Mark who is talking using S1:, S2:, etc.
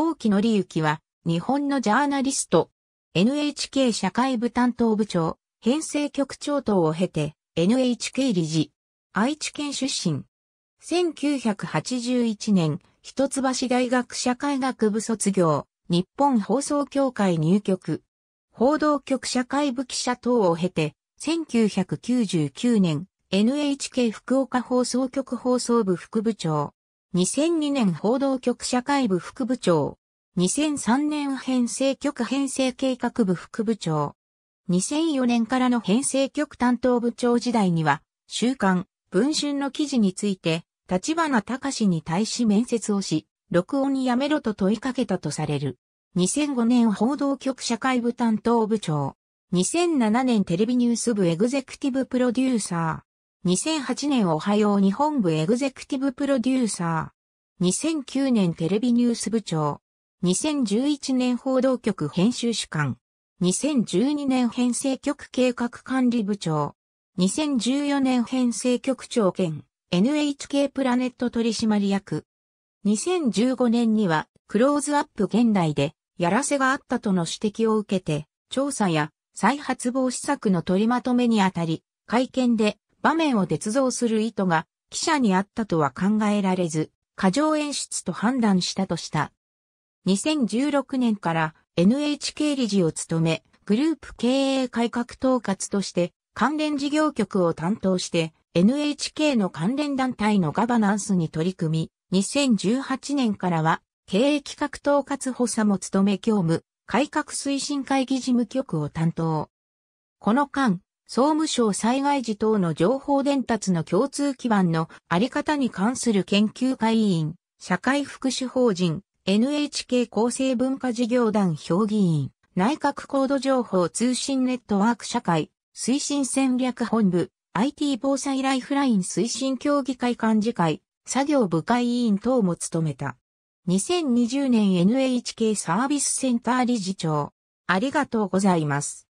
S1: 大木ゆ之は、日本のジャーナリスト、NHK 社会部担当部長、編成局長等を経て、NHK 理事、愛知県出身。1981年、一橋大学社会学部卒業、日本放送協会入局、報道局社会部記者等を経て、1999年、NHK 福岡放送局放送部副部長、2002年報道局社会部副部長。2003年編成局編成計画部副部長。2004年からの編成局担当部長時代には、週刊、文春の記事について、立花隆に対し面接をし、録音やめろと問いかけたとされる。2005年報道局社会部担当部長。2007年テレビニュース部エグゼクティブプロデューサー。2008年おはよう日本部エグゼクティブプロデューサー。2009年テレビニュース部長。2011年報道局編集主管。2012年編成局計画管理部長。2014年編成局長兼 NHK プラネット取締役。2015年にはクローズアップ現代でやらせがあったとの指摘を受けて調査や再発防止策の取りまとめにあたり会見で場面を鉄造する意図が記者にあったとは考えられず、過剰演出と判断したとした。2016年から NHK 理事を務め、グループ経営改革統括として関連事業局を担当して NHK の関連団体のガバナンスに取り組み、2018年からは経営企画統括補佐も務め業務、改革推進会議事務局を担当。この間、総務省災害時等の情報伝達の共通基盤のあり方に関する研究会委員、社会福祉法人、NHK 厚生文化事業団評議員、内閣高度情報通信ネットワーク社会、推進戦略本部、IT 防災ライフライン推進協議会幹事会、作業部会委員等も務めた。2020年 NHK サービスセンター理事長。ありがとうございます。